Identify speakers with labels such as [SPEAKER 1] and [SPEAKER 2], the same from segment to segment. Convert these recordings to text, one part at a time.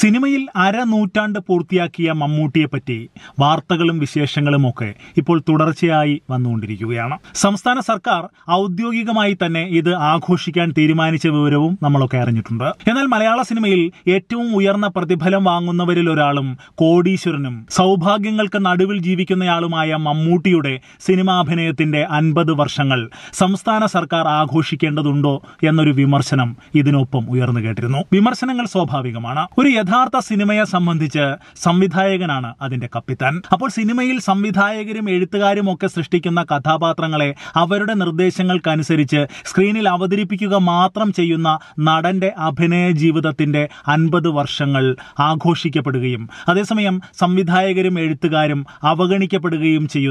[SPEAKER 1] സിനിമയിൽ അരനൂറ്റാണ്ട് പൂർത്തിയാക്കിയ മമ്മൂട്ടിയെപ്പറ്റി വാർത്തകളും വിശേഷങ്ങളും ഒക്കെ ഇപ്പോൾ തുടർച്ചയായി വന്നുകൊണ്ടിരിക്കുകയാണ് സംസ്ഥാന സർക്കാർ ഔദ്യോഗികമായി തന്നെ ഇത് ആഘോഷിക്കാൻ തീരുമാനിച്ച വിവരവും നമ്മളൊക്കെ അറിഞ്ഞിട്ടുണ്ട് എന്നാൽ മലയാള സിനിമയിൽ ഏറ്റവും ഉയർന്ന പ്രതിഫലം വാങ്ങുന്നവരിൽ ഒരാളും കോടീശ്വരനും സൗഭാഗ്യങ്ങൾക്ക് നടുവിൽ ജീവിക്കുന്നയാളുമായ മമ്മൂട്ടിയുടെ സിനിമാഭിനയത്തിന്റെ അൻപത് വർഷങ്ങൾ സംസ്ഥാന സർക്കാർ ആഘോഷിക്കേണ്ടതുണ്ടോ എന്നൊരു വിമർശനം ഇതിനൊപ്പം ഉയർന്നു കേട്ടിരുന്നു വിമർശനങ്ങൾ സ്വാഭാവികമാണ് ഒരു യഥാർത്ഥ സിനിമയെ സംബന്ധിച്ച് സംവിധായകനാണ് അതിന്റെ കപ്പിത്താൻ അപ്പോൾ സിനിമയിൽ സംവിധായകരും എഴുത്തുകാരും ഒക്കെ സൃഷ്ടിക്കുന്ന കഥാപാത്രങ്ങളെ അവരുടെ നിർദ്ദേശങ്ങൾക്കനുസരിച്ച് സ്ക്രീനിൽ അവതരിപ്പിക്കുക മാത്രം ചെയ്യുന്ന നടന്റെ അഭിനയ ജീവിതത്തിന്റെ അൻപത് വർഷങ്ങൾ ആഘോഷിക്കപ്പെടുകയും അതേസമയം സംവിധായകരും എഴുത്തുകാരും അവഗണിക്കപ്പെടുകയും ചെയ്യുന്ന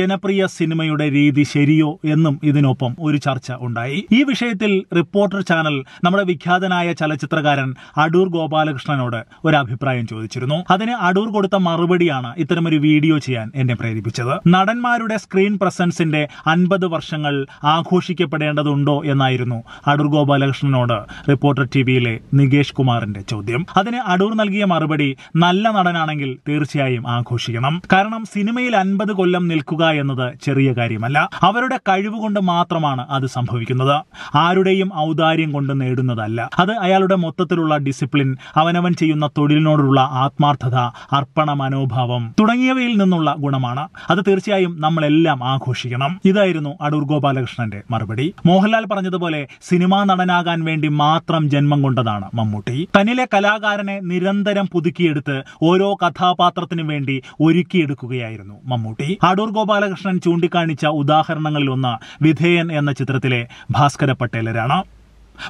[SPEAKER 1] ജനപ്രിയ സിനിമയുടെ രീതി ശരിയോ എന്നും ഇതിനൊപ്പം ഒരു ചർച്ച ഉണ്ടായി ഈ വിഷയത്തിൽ റിപ്പോർട്ടർ ചാനൽ നമ്മുടെ വിഖ്യാതനായ ചലച്ചിത്രകാരൻ അടൂർ ഗോപാലകൃഷ്ണൻ ചന്ദ്രനോട് ഒരു അഭിപ്രായം ചോദിച്ചിരുന്നു അതിന് അടൂർ കൊടുത്ത മറുപടിയാണ് ഇത്തരമൊരു വീഡിയോ ചെയ്യാൻ എന്നെ പ്രേരിപ്പിച്ചത് നടന്മാരുടെ സ്ക്രീൻ പ്രസൻസിന്റെ അൻപത് വർഷങ്ങൾ ആഘോഷിക്കപ്പെടേണ്ടതുണ്ടോ എന്നായിരുന്നു അടൂർ ഗോപാലകൃഷ്ണനോട് റിപ്പോർട്ടർ ടി വിയിലെ നികേഷ് കുമാറിന്റെ ചോദ്യം അതിന് അടൂർ നൽകിയ മറുപടി നല്ല നടനാണെങ്കിൽ തീർച്ചയായും ആഘോഷിക്കണം കാരണം സിനിമയിൽ അൻപത് കൊല്ലം നിൽക്കുക എന്നത് ചെറിയ കാര്യമല്ല അവരുടെ കഴിവ് കൊണ്ട് മാത്രമാണ് അത് സംഭവിക്കുന്നത് ആരുടെയും ഔദാര്യം കൊണ്ട് നേടുന്നതല്ല അത് അയാളുടെ മൊത്തത്തിലുള്ള ഡിസിപ്ലിൻ അവനവൻ ചെയ്യുന്ന തൊഴിലിനോടുള്ള ആത്മാർത്ഥത അർപ്പണ മനോഭാവം തുടങ്ങിയവയിൽ നിന്നുള്ള ഗുണമാണ് അത് തീർച്ചയായും നമ്മളെല്ലാം ആഘോഷിക്കണം ഇതായിരുന്നു അടൂർ ഗോപാലകൃഷ്ണന്റെ മറുപടി മോഹൻലാൽ പറഞ്ഞതുപോലെ സിനിമാ നടനാകാൻ വേണ്ടി മാത്രം ജന്മം കൊണ്ടതാണ് മമ്മൂട്ടി തന്നിലെ കലാകാരനെ നിരന്തരം പുതുക്കിയെടുത്ത് ഓരോ കഥാപാത്രത്തിനു വേണ്ടി ഒരുക്കിയെടുക്കുകയായിരുന്നു മമ്മൂട്ടി അടൂർ ഗോപാലകൃഷ്ണൻ ചൂണ്ടിക്കാണിച്ച ഉദാഹരണങ്ങളിൽ വിധേയൻ എന്ന ചിത്രത്തിലെ ഭാസ്കര പട്ടേലരാണ്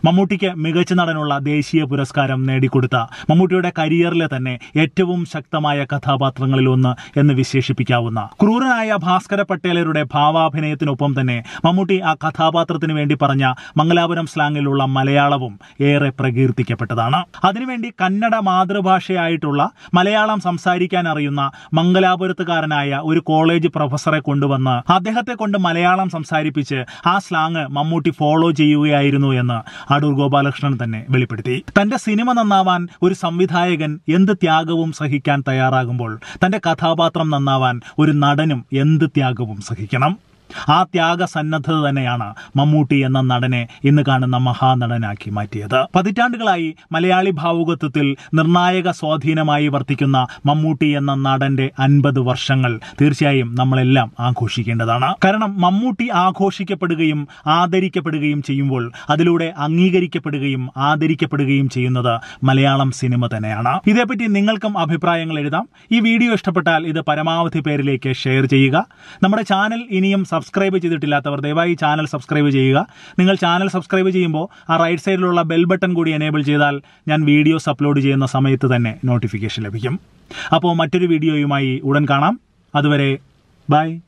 [SPEAKER 1] മമ്മൂട്ടിക്ക് മികച്ച നടനുള്ള ദേശീയ പുരസ്കാരം നേടിക്കൊടുത്ത മമ്മൂട്ടിയുടെ കരിയറിലെ തന്നെ ഏറ്റവും ശക്തമായ കഥാപാത്രങ്ങളിൽ ഒന്ന് എന്ന് വിശേഷിപ്പിക്കാവുന്ന ക്രൂരനായ ഭാസ്കര പട്ടേലരുടെ ഭാവാഭിനയത്തിനൊപ്പം തന്നെ മമ്മൂട്ടി ആ കഥാപാത്രത്തിന് വേണ്ടി പറഞ്ഞ മംഗലാപുരം സ്ലാങ്ങിലുള്ള മലയാളവും ഏറെ പ്രകീർത്തിക്കപ്പെട്ടതാണ് അതിനുവേണ്ടി കന്നഡ മാതൃഭാഷയായിട്ടുള്ള മലയാളം സംസാരിക്കാൻ അറിയുന്ന മംഗലാപുരത്തുകാരനായ ഒരു കോളേജ് പ്രൊഫസറെ കൊണ്ടുവന്ന് അദ്ദേഹത്തെ കൊണ്ട് മലയാളം സംസാരിപ്പിച്ച് ആ സ്ലാങ് മമ്മൂട്ടി ഫോളോ ചെയ്യുകയായിരുന്നു എന്ന് അടൂർ ഗോപാലകൃഷ്ണൻ തന്നെ വെളിപ്പെടുത്തി തന്റെ സിനിമ നന്നാവാൻ ഒരു സംവിധായകൻ എന്ത് ത്യാഗവും സഹിക്കാൻ തയ്യാറാകുമ്പോൾ തന്റെ കഥാപാത്രം നന്നാവാൻ ഒരു നടനും എന്ത് ത്യാഗവും സഹിക്കണം ആ ത്യാഗസന്നദ്ധത തന്നെയാണ് മമ്മൂട്ടി എന്ന നടനെ ഇന്ന് കാണുന്ന മഹാനടനാക്കി മാറ്റിയത് പതിറ്റാണ്ടുകളായി മലയാളി ഭാവുകത്വത്തിൽ നിർണായക സ്വാധീനമായി വർത്തിക്കുന്ന മമ്മൂട്ടി എന്ന നടന്റെ അൻപത് വർഷങ്ങൾ തീർച്ചയായും നമ്മളെല്ലാം ആഘോഷിക്കേണ്ടതാണ് കാരണം മമ്മൂട്ടി ആഘോഷിക്കപ്പെടുകയും ആദരിക്കപ്പെടുകയും ചെയ്യുമ്പോൾ അതിലൂടെ അംഗീകരിക്കപ്പെടുകയും ആദരിക്കപ്പെടുകയും ചെയ്യുന്നത് മലയാളം സിനിമ തന്നെയാണ് ഇതേപ്പറ്റി നിങ്ങൾക്കും അഭിപ്രായങ്ങൾ എഴുതാം ഈ വീഡിയോ ഇഷ്ടപ്പെട്ടാൽ ഇത് പരമാവധി പേരിലേക്ക് ഷെയർ ചെയ്യുക നമ്മുടെ ചാനൽ ഇനിയും സബ്സ്ക്രൈബ് ചെയ്തിട്ടില്ലാത്തവർ ദയവായി ചാനൽ സബ്സ്ക്രൈബ് ചെയ്യുക നിങ്ങൾ ചാനൽ സബ്സ്ക്രൈബ് ചെയ്യുമ്പോൾ ആ റൈറ്റ് സൈഡിലുള്ള ബെൽ ബട്ടൺ കൂടി എനേബിൾ ചെയ്താൽ ഞാൻ വീഡിയോസ് അപ്ലോഡ് ചെയ്യുന്ന സമയത്ത് തന്നെ നോട്ടിഫിക്കേഷൻ ലഭിക്കും അപ്പോൾ മറ്റൊരു വീഡിയോയുമായി ഉടൻ കാണാം അതുവരെ ബൈ